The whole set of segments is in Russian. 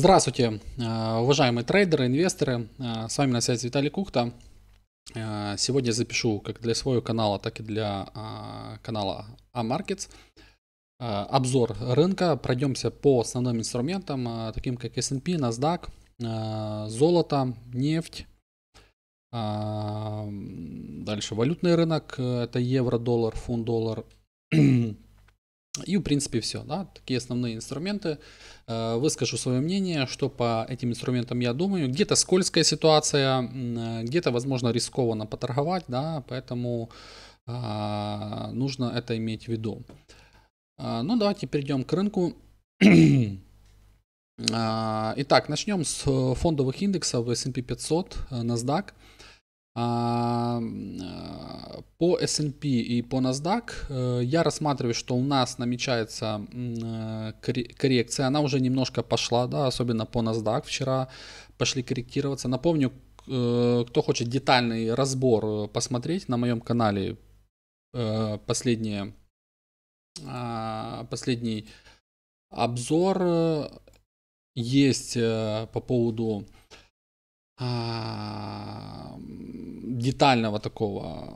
Здравствуйте, э, уважаемые трейдеры, инвесторы. Э, с вами на связи Виталий Кухта. Э, сегодня запишу как для своего канала, так и для а, канала A-Markets обзор рынка. Пройдемся по основным инструментам, таким как S&P, NASDAQ, золото, нефть. Дальше валютный рынок, это евро, доллар, фунт, доллар, И, в принципе, все. Да? Такие основные инструменты. Э, выскажу свое мнение, что по этим инструментам я думаю. Где-то скользкая ситуация, э, где-то, возможно, рискованно поторговать, да? поэтому э, нужно это иметь в виду. Ну, давайте перейдем к рынку. Итак, начнем с фондовых индексов S&P 500, NASDAQ. А, а, по S&P и по NASDAQ э, я рассматриваю, что у нас намечается э, коррекция. Она уже немножко пошла, да, особенно по NASDAQ вчера пошли корректироваться. Напомню, э, кто хочет детальный разбор посмотреть на моем канале последние, а, последний обзор есть по поводу детального такого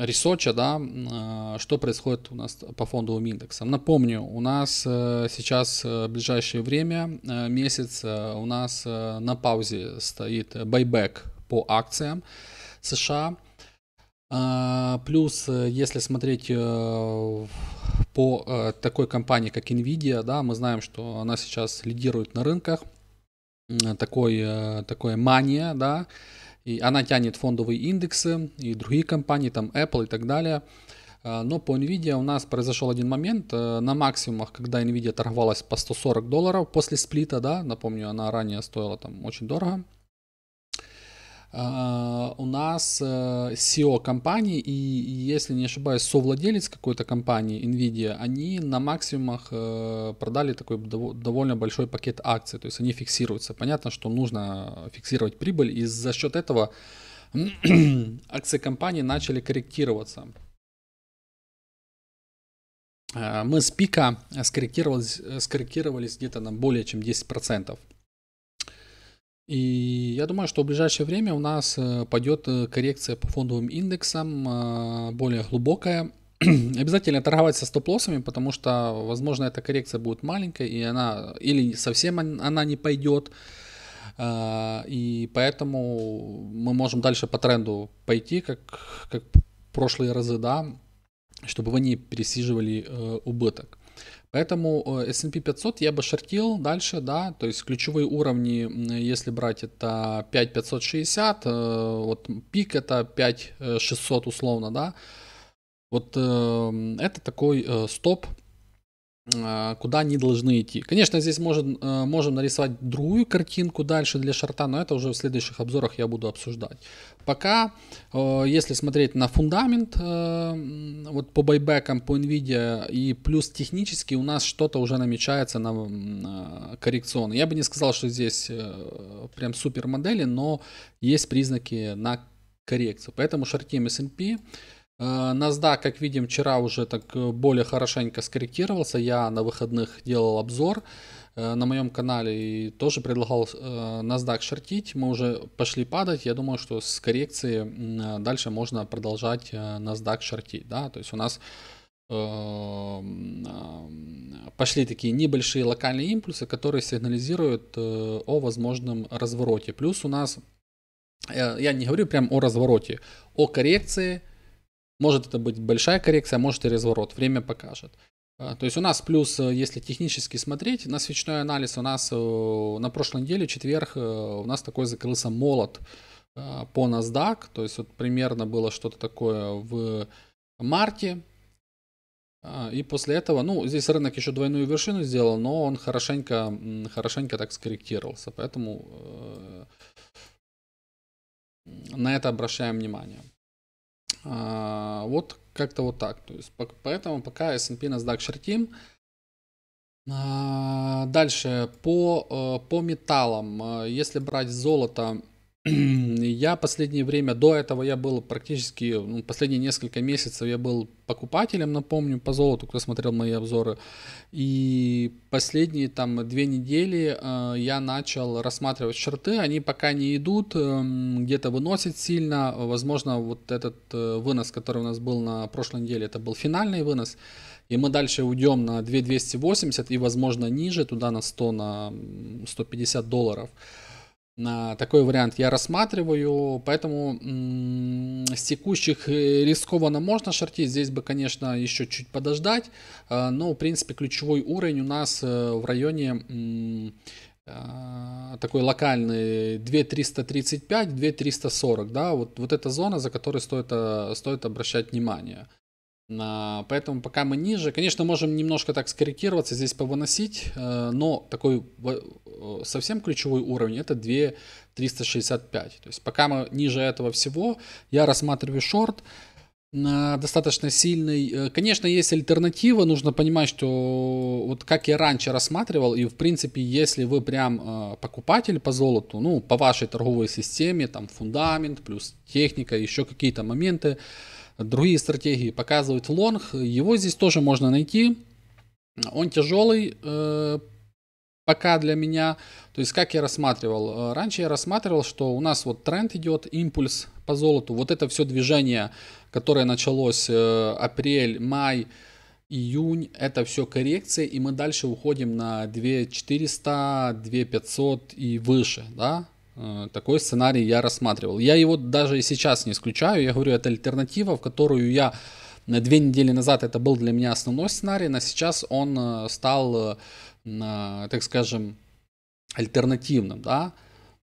ресоча, да, а, что происходит у нас по фондовым индексам. Напомню, у нас э, сейчас э, в ближайшее время, э, месяц, у нас на паузе стоит байбек по акциям США. А, плюс, если смотреть по такой компании, как Nvidia, да, мы знаем, что она сейчас лидирует на рынках, такой, такой мания, да, и она тянет фондовые индексы и другие компании, там Apple и так далее. А, но по Nvidia у нас произошел один момент. Э, на максимумах, когда Nvidia торговалась по 140 долларов после сплита, да, напомню, она ранее стоила там очень дорого, а, у нас SEO э, компании и, если не ошибаюсь, совладелец какой-то компании NVIDIA, они на максимумах э, продали такой довольно большой пакет акций, то есть они фиксируются. Понятно, что нужно фиксировать прибыль, и за счет этого акции компании начали корректироваться. Э, мы с пика скорректировались, скорректировались где-то на более чем 10%. И я думаю, что в ближайшее время у нас э, пойдет э, коррекция по фондовым индексам, э, более глубокая. Обязательно торговать со стоп-лоссами, потому что, возможно, эта коррекция будет маленькой и она или совсем она не пойдет. И поэтому мы можем дальше по тренду пойти, как, как прошлые разы, да, чтобы вы не пересиживали убыток. Поэтому э, S&P 500 я бы шортил дальше, да, то есть ключевые уровни, если брать, это 5560, э, вот пик это 5600 э, условно, да. Вот эм, это такой стоп, а, куда они должны идти. Конечно, здесь можем, а, можем нарисовать другую картинку дальше для шарта, но это уже в следующих обзорах я буду обсуждать. Пока, а, если смотреть на фундамент вот по байбекам, по NVIDIA и плюс технически у нас что-то уже намечается на коррекционный. Я бы не сказал, что здесь э, прям супер модели, но есть признаки на коррекцию. Поэтому шортим S&P Э, NASDAQ, как видим, вчера уже так э, более хорошенько скорректировался. Я на выходных делал обзор э, на моем канале и тоже предлагал NASDAQ шортить. Мы уже пошли падать. Я думаю, что с коррекции дальше можно продолжать NASDAQ шортить. Да? То есть у нас пошли такие небольшие локальные импульсы, которые сигнализируют о возможном развороте. Плюс у нас, я не говорю прям о развороте, о коррекции, может это быть большая коррекция, а может и разворот, время покажет. А, то есть у нас плюс, э, если технически смотреть, на свечной анализ у нас э, на прошлой неделе, четверг, э, у нас такой закрылся молот по NASDAQ. То есть вот примерно было что-то такое в марте. А, и после этого, ну, здесь рынок еще двойную вершину сделал, но он хорошенько, хорошенько так скорректировался. Поэтому на это обращаем внимание. А, вот как-то вот так. То есть, поэтому пока S&P, NASDAQ шортим. А, дальше, по, э, по металлам. Э, если брать золото, я последнее время, до этого я был практически, ну, последние несколько месяцев я был покупателем, напомню, по золоту, кто смотрел мои обзоры. И последние там две недели э, я начал рассматривать шорты, они пока не идут, э, где-то выносят сильно, возможно, вот этот э, вынос, который у нас был на прошлой неделе, это был финальный вынос, и мы дальше уйдем на 2280 и, возможно, ниже, туда на 100, на 150 долларов. Такой вариант я рассматриваю, поэтому с текущих э, рискованно можно шортить, здесь бы, конечно, еще чуть подождать, э, но, в принципе, ключевой уровень у нас э, в районе такой локальный 2335, 2340, да, вот, вот эта зона, за которой стоит, стоит обращать внимание. А, поэтому пока мы ниже, конечно, можем немножко так скорректироваться, здесь повыносить, э, но такой э, совсем ключевой уровень это 2365. То есть пока мы ниже этого всего, я рассматриваю шорт э, достаточно сильный. Конечно, есть альтернатива, нужно понимать, что вот как я раньше рассматривал, и в принципе, если вы прям покупатель по золоту, ну, по вашей торговой системе, там фундамент, плюс техника, еще какие-то моменты, другие стратегии показывают лонг. Его здесь тоже можно найти. Он тяжелый э, пока для меня. То есть как я рассматривал? Э, раньше я рассматривал, что у нас вот тренд идет, импульс по золоту. Вот это все движение, которое началось э, апрель, май, июнь, это все коррекции, и мы дальше уходим на 2400, 2500 и выше, да, Э, такой сценарий я рассматривал. Я его даже и сейчас не исключаю. Я говорю, это альтернатива, в которую я э, две недели назад это был для меня основной сценарий, но сейчас он э, стал, так скажем, альтернативным, да.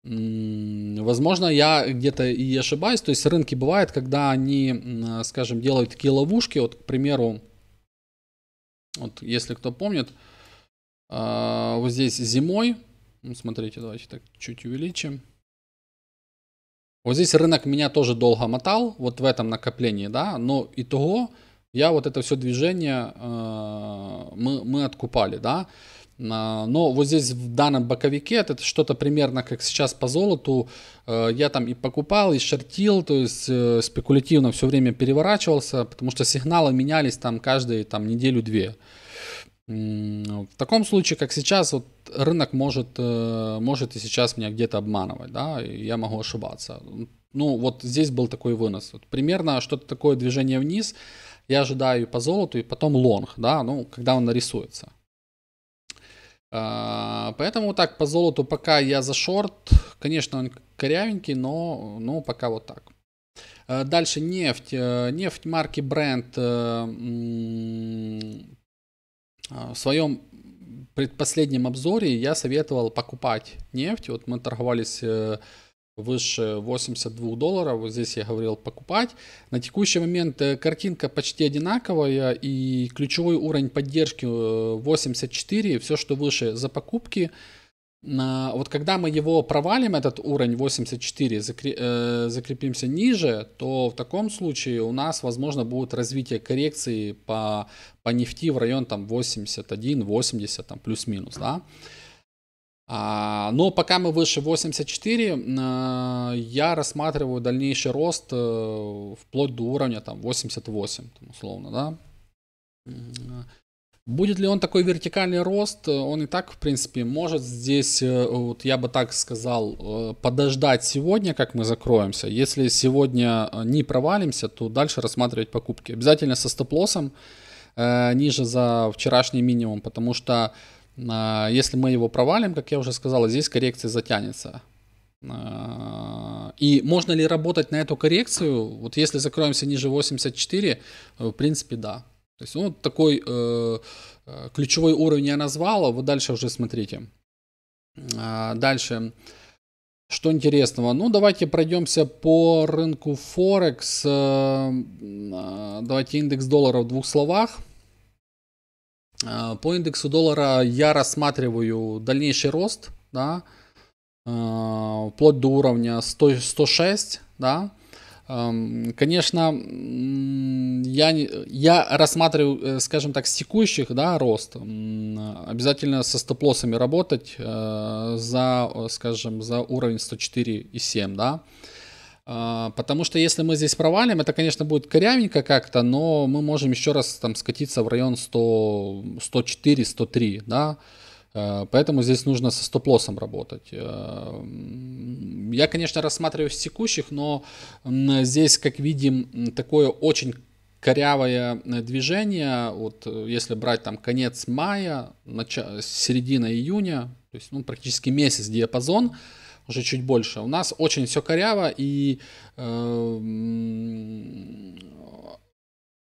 Возможно, я где-то и ошибаюсь. То есть рынки бывают, когда они, скажем, делают такие ловушки. Вот, к примеру, вот если кто помнит, вот здесь зимой Смотрите, давайте так чуть увеличим. Вот здесь рынок меня тоже долго мотал, вот в этом накоплении, да, но итого я вот это все движение э, мы, мы откупали, да. Э, но вот здесь в данном боковике это что-то примерно как сейчас по золоту. Э, я там и покупал, и шортил, то есть э, спекулятивно все время переворачивался, потому что сигналы менялись там каждые там неделю-две. Ну, в таком случае, как сейчас, вот рынок может, э, может и сейчас меня где-то обманывать, да, и я могу ошибаться. Ну, вот здесь был такой вынос. Вот примерно что-то такое движение вниз я ожидаю по золоту, и потом лонг, да, ну, когда он нарисуется. А, поэтому так, по золоту пока я за шорт, конечно, он корявенький, но, ну пока вот так. Э, дальше нефть. Э, нефть марки бренд а, в своем предпоследнем обзоре я советовал покупать нефть. Вот мы торговались э, выше 82 долларов. Вот здесь я говорил покупать. На текущий момент э, картинка почти одинаковая и ключевой уровень поддержки 84. Э, Все, что выше за покупки вот когда мы его провалим, этот уровень 84, э, закрепимся ниже, то в таком случае у нас, возможно, будет развитие коррекции по, по нефти в район там 81, 80, там плюс-минус, да. А, но пока мы выше 84, э, я рассматриваю дальнейший рост э, вплоть до уровня там 88, там, условно, да. Будет ли он такой вертикальный рост, э, он и так, в принципе, может здесь, э, вот я бы так сказал, э, подождать сегодня, как мы закроемся. Если сегодня не провалимся, то дальше рассматривать покупки. Обязательно со стоп-лоссом ниже за вчерашний минимум, потому что если мы его провалим, как я уже сказал, здесь коррекция затянется. И можно ли работать на эту коррекцию? Вот если закроемся ниже 84, в принципе, да. То есть, ну, такой э, э, ключевой уровень я назвала. Вот дальше уже смотрите. А, дальше. Что интересного? Ну, давайте пройдемся по рынку Форекс. Э, давайте индекс доллара в двух словах. А, по индексу доллара я рассматриваю дальнейший рост, да, э, вплоть до уровня 100, 106, да, Эм, конечно, я, я рассматриваю, э, скажем так, с текущих, да, рост. Обязательно со стоп-лоссами работать э, за, скажем, за уровень 104,7, да. А, потому что если мы здесь провалим, это, конечно, будет корявенько как-то, но мы можем еще раз там скатиться в район 100, 104, 103, да. Э, поэтому здесь нужно со стоп-лоссом работать. Э, я, конечно, рассматриваю с текущих, но здесь, как видим, такое очень корявое э, движение, вот если брать там конец мая, начало, середина июня, то есть ну, практически месяц диапазон, уже чуть больше. У нас очень все коряво и э,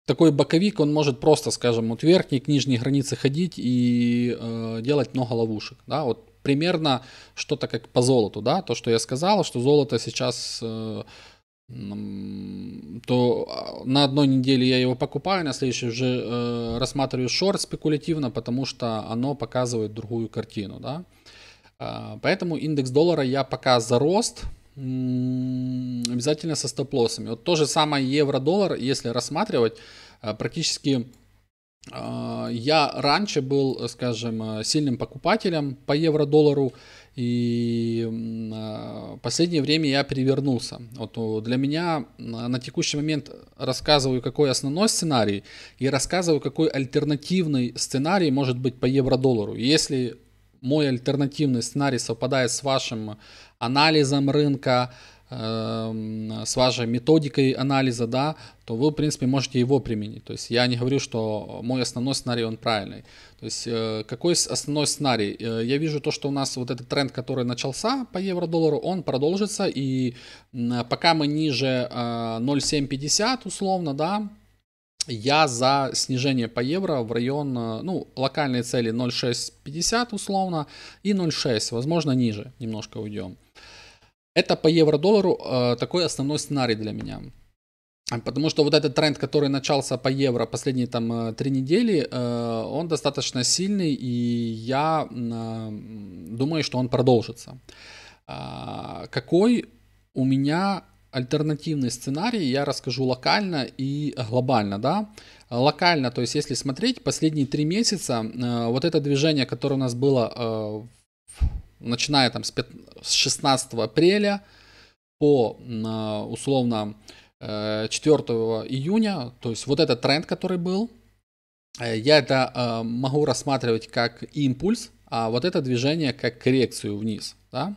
такой боковик, он может просто, скажем, вот верхней к нижней границе ходить и э, делать много ловушек. Да? Вот примерно что-то как по золоту, да, то, что я сказал, что золото сейчас, э, то а, на одной неделе я его покупаю, на следующей уже э, рассматриваю шорт спекулятивно, потому что оно показывает другую картину, да. Э, поэтому индекс доллара я пока за рост, Обязательно со стоп-лоссами. Вот то же самое евро-доллар, если рассматривать, э, практически э, я раньше был, скажем, э, сильным покупателем по евро-доллару, и в последнее время я перевернулся. Вот для меня на текущий момент рассказываю, какой основной сценарий, и рассказываю, какой альтернативный сценарий может быть по евро-доллару. Если мой альтернативный сценарий совпадает с вашим анализом рынка, эм, с вашей методикой анализа, да, то вы, в принципе, можете его применить. То есть я не говорю, что мой основной сценарий, он правильный. То есть э, какой основной сценарий? Э, я вижу то, что у нас вот этот тренд, который начался по евро-доллару, он продолжится, и пока мы ниже 0,750 э, условно, да, я за снижение по евро в район, э, ну, локальной цели 0,650 условно и 0,6, возможно, ниже немножко уйдем. Это по евро-доллару э, такой основной сценарий для меня. Потому что вот этот тренд, который начался по евро последние там э, три недели, э, он достаточно сильный, и я э, думаю, что он продолжится. Э, какой у меня альтернативный сценарий я расскажу локально и глобально, да. Локально, то есть если смотреть последние три месяца, э, вот это движение, которое у нас было э, начиная там с 16 апреля по э, условно 4 июня, то есть вот этот тренд, который был, я это могу рассматривать как импульс, а вот это движение как коррекцию вниз, да.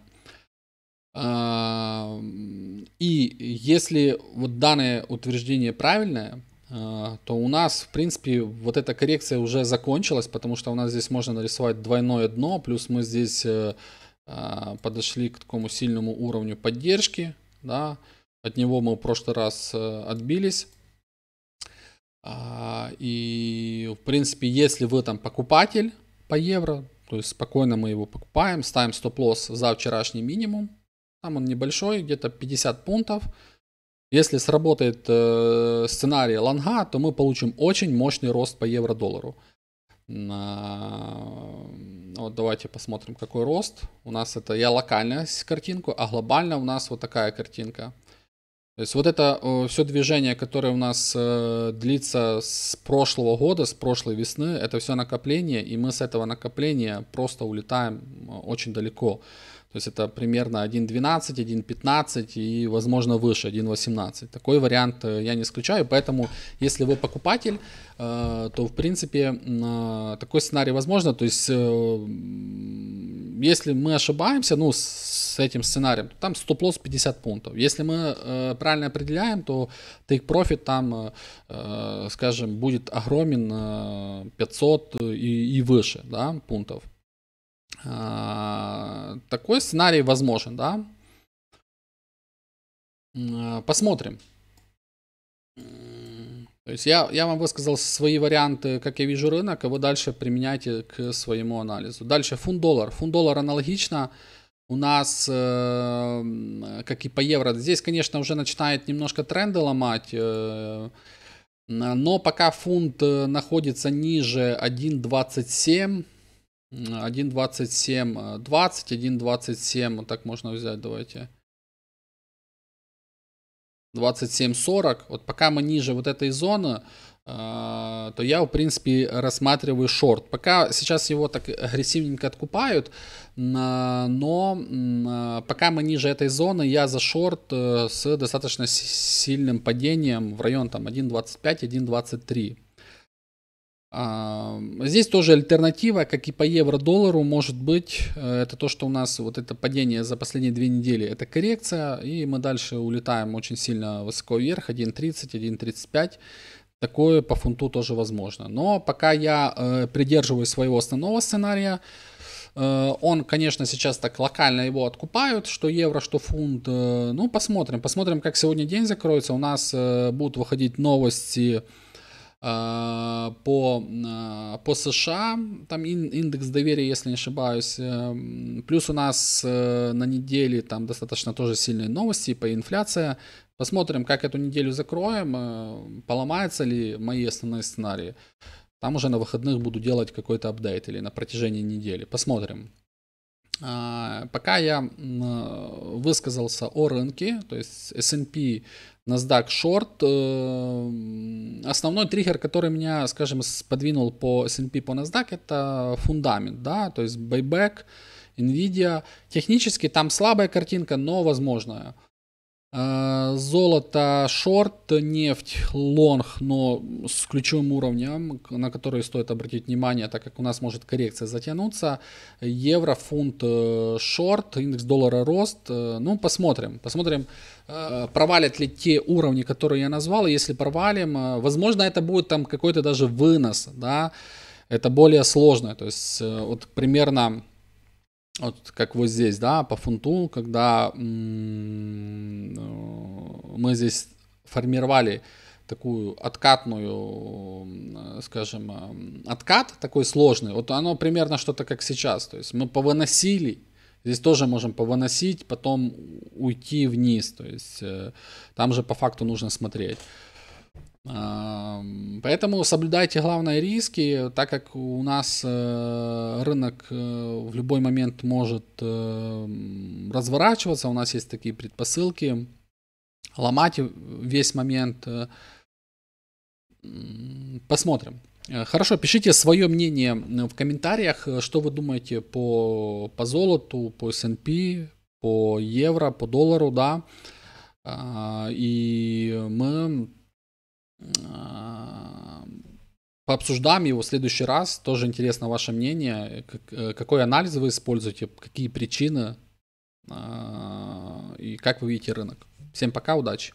А, и если вот данное утверждение правильное, а, то у нас, в принципе, вот эта коррекция уже закончилась, потому что у нас здесь можно нарисовать двойное дно, плюс мы здесь э, а, подошли к такому сильному уровню поддержки, да, от него мы в прошлый раз э, отбились. И, в принципе, если вы там покупатель по евро, то есть спокойно мы его покупаем, ставим стоп-лосс за вчерашний минимум, там он небольшой, где-то 50 пунктов. Если сработает э, сценарий лонга, то мы получим очень мощный рост по евро-доллару. На... Вот давайте посмотрим, какой рост. У нас это я локально с картинку, а глобально у нас вот такая картинка. То есть вот это э, все движение, которое у нас э, длится с прошлого года, с прошлой весны, это все накопление, и мы с этого накопления просто улетаем э, очень далеко. То есть это примерно 1.12, 1.15 и, возможно, выше 1.18. Такой вариант э, я не исключаю, поэтому если вы покупатель, э, то, в принципе, э, такой сценарий возможно. То есть если мы ошибаемся, ну, с этим сценарием, то там стоп-лосс 50 пунктов. Если мы правильно определяем, то take profit там, скажем, будет огромен 500 и, и выше да, пунктов. Э, такой сценарий возможен, да. Э, посмотрим. То есть я, я вам высказал свои варианты, как я вижу рынок, и а вы дальше применяйте к своему анализу. Дальше фунт-доллар. Фунт-доллар аналогично у нас, э, как и по евро. Здесь, конечно, уже начинает немножко тренды ломать. Э, но пока фунт э, находится ниже 1.27, 1.27, 20, 1.27, вот так можно взять, давайте. 27.40, вот пока мы ниже вот этой зоны, э, то я, в принципе, рассматриваю шорт. Пока сейчас его так агрессивненько откупают, э, но э, пока мы ниже этой зоны, я за шорт с достаточно сильным падением в район там 1.25, 1.23. Здесь тоже альтернатива, как и по евро-доллару, может быть, э, это то, что у нас вот это падение за последние две недели, это коррекция, и мы дальше улетаем очень сильно высоко вверх, 1.30, 1.35, такое по фунту тоже возможно. Но пока я э, придерживаюсь своего основного сценария, э, он, конечно, сейчас так локально его откупают, что евро, что фунт. Ну, посмотрим. Посмотрим, как сегодня день закроется. У нас будут выходить новости по, э, по США, там индекс доверия, если не ошибаюсь. Э, плюс у нас э, на неделе там достаточно тоже сильные новости по инфляции Посмотрим, как эту неделю закроем, поломаются ли мои основные сценарии. Там уже на выходных буду делать какой-то апдейт или на протяжении недели. Посмотрим. А, пока я высказался о рынке, то есть S&P NASDAQ Short. Э, основной триггер, который меня, скажем, подвинул по S&P, по NASDAQ, это фундамент, да, то есть buyback, Nvidia. Технически там слабая картинка, но возможная. Э, золото шорт, нефть лонг, но с ключевым уровнем, на который стоит обратить внимание, так как у нас может коррекция затянуться. Евро, фунт э, шорт, индекс доллара рост. Э, ну, посмотрим. Посмотрим, провалят ли те уровни, которые я назвал. Если провалим, возможно, это будет там какой-то даже вынос. Да? Это более сложно. То есть, вот примерно вот как вот здесь, да, по фунту, когда мы здесь формировали такую откатную, скажем, откат такой сложный, вот оно примерно что-то как сейчас, то есть мы повыносили, здесь тоже можем повыносить, потом уйти вниз, то есть э, там же по факту нужно смотреть. Поэтому соблюдайте главные риски, так как у нас э, рынок э, в любой момент может э, разворачиваться, у нас есть такие предпосылки, ломать весь момент. Посмотрим. Хорошо, пишите свое мнение в комментариях, что вы думаете по, по золоту, по S&P, по евро, по доллару, да. А, и мы Пообсуждаем его в следующий раз. Тоже интересно ваше мнение. Э, какой анализ вы используете, какие причины а, и как вы видите рынок. Всем пока, удачи!